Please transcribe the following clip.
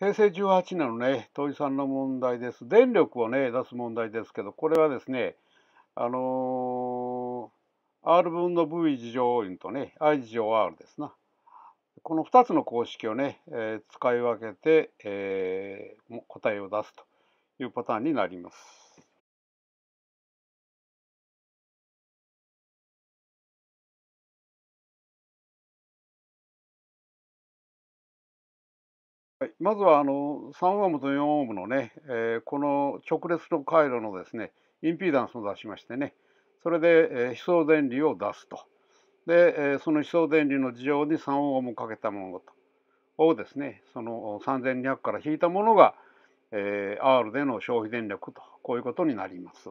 平成18年のね、統一さんの問題です。電力をね、出す問題ですけど、これはですね、あのー、R 分の V 事乗運とね、I 事乗 R ですな。この2つの公式をね、えー、使い分けて、えー、答えを出すというパターンになります。はい、まずはあの3オームと4オームのね、えー、この直列の回路のですねインピーダンスを出しましてねそれで、えー、思想電流を出すとで、えー、その思想電流の事情に3オームかけたものとをですねその3200から引いたものが、えー、R での消費電力とこういうことになります。